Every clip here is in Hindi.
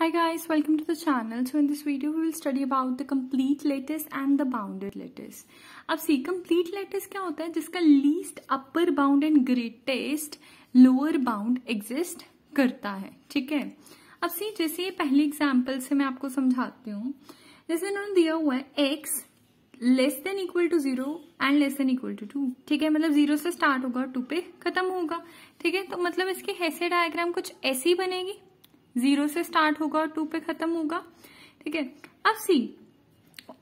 Hi guys, welcome to the channel. So in this video, we will study about the complete lattice and the bounded lattice. अब see complete lattice क्या होता है जिसका least upper bound and greatest lower bound exist करता है ठीक है अब see जैसे ये पहले example से मैं आपको समझाती हूँ जैसे इन्होंने दिया हुआ है x less than equal to zero and less than equal to two ठीक है मतलब जीरो से स्टार्ट होगा टू पे खत्म होगा ठीक है तो मतलब इसके हैसे डायग्राम कुछ ऐसी बनेगी जीरो से स्टार्ट होगा और टू पे खत्म होगा ठीक है अब सी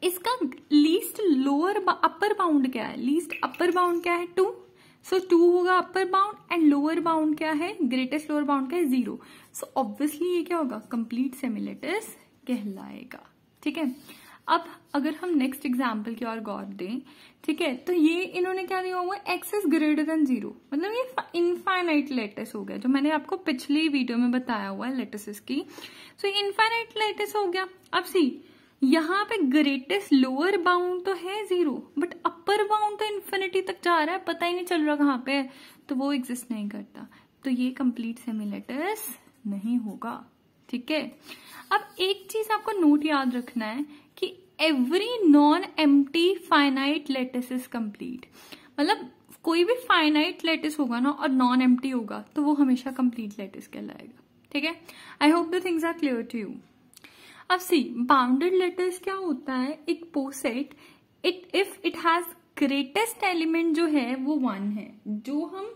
इसका लीस्ट लोअर अपर बाउंड क्या है लीस्ट अपर बाउंड क्या है टू सो टू होगा upper bound and lower bound क्या है ग्रेटेस्ट लोअर बाउंड क्या है जीरो सो ऑब्वियसली ये क्या होगा कंप्लीट सेमिलेटस कहलाएगा ठीक है अब अगर हम नेक्स्ट एग्जाम्पल की ओर गौर दें ठीक है तो ये इन्होंने क्या दिया हुआ X is greater than zero मतलब ये इनफाइनाइट लेटेस हो गया जो मैंने आपको पिछली वीडियो में बताया हुआ है लेटेसेस की सो so, इनफाइनाइट लेटेस हो गया अब सी यहाँ पे ग्रेटेस्ट लोअर बाउंड तो है जीरो बट अपर बाउंड तो इन्फिनिटी तक जा रहा है पता ही नहीं चल रहा कहाँ पे है तो वो एग्जिस्ट नहीं करता तो ये कंप्लीट सेमिलेटर्स नहीं होगा ठीक है अब एक चीज आपको नोट याद रखना है every non empty finite lattice is complete मतलब कोई भी फाइनाइट लेटेस होगा ना और नॉन एम्प्टी होगा तो वो हमेशा कंप्लीट लेटेस कहलाएगा ठीक है I hope the things are clear to you अब सी बाउंडेड लेटर्स क्या होता है एक poset it if it has greatest element जो है वो वन है जो हम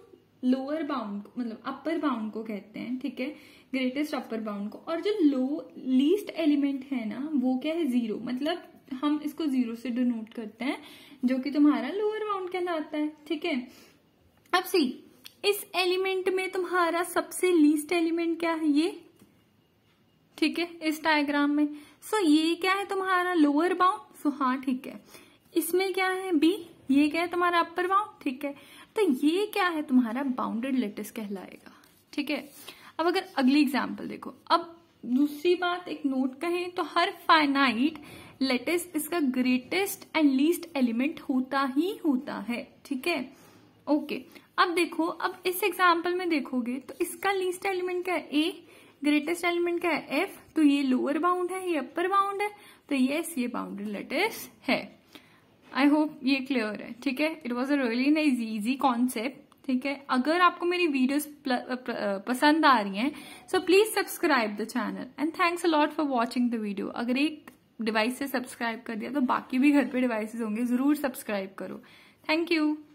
लोअर बाउंड मतलब अपर बाउंड को कहते हैं ठीक है ग्रेटेस्ट अपर बाउंड को और जो लो लीस्ट एलिमेंट है ना वो क्या है जीरो मतलब हम इसको जीरो से डिनोट करते हैं जो कि तुम्हारा लोअर बाउंड कहलाता है ठीक है अब सी इस एलिमेंट में तुम्हारा सबसे लीस्ट एलिमेंट क्या है ये ठीक है इस डायग्राम में सो so, ये क्या है तुम्हारा लोअर बाउंड सो हाँ ठीक है इसमें क्या है बी ये क्या है तुम्हारा अपर बाउंड ठीक है तो ये क्या है तुम्हारा बाउंडेड लेटेस्ट कहलाएगा ठीक है अब अगर अगली एग्जाम्पल देखो अब दूसरी बात एक नोट कहें तो हर फाइनाइट लेटेस्ट इसका ग्रेटेस्ट एंड लीस्ट एलिमेंट होता ही होता है ठीक है ओके अब देखो अब इस एग्जाम्पल में देखोगे तो इसका लीस्ट एलिमेंट क्या है ए ग्रेटेस्ट एलिमेंट क्या है एफ तो ये लोअर बाउंड है ये अपर बाउंड है तो यस ये बाउंड्री लेटेस्ट है आई होप ये क्लियर है ठीक है it was a really nice easy concept ठीक है अगर आपको मेरी वीडियोस पसंद आ रही हैं so please subscribe the channel and thanks a lot for watching the video अगर एक डिवाइस से सब्सक्राइब कर दिया तो बाकी भी घर पे डिवाइसेस होंगे जरूर सब्सक्राइब करो थैंक यू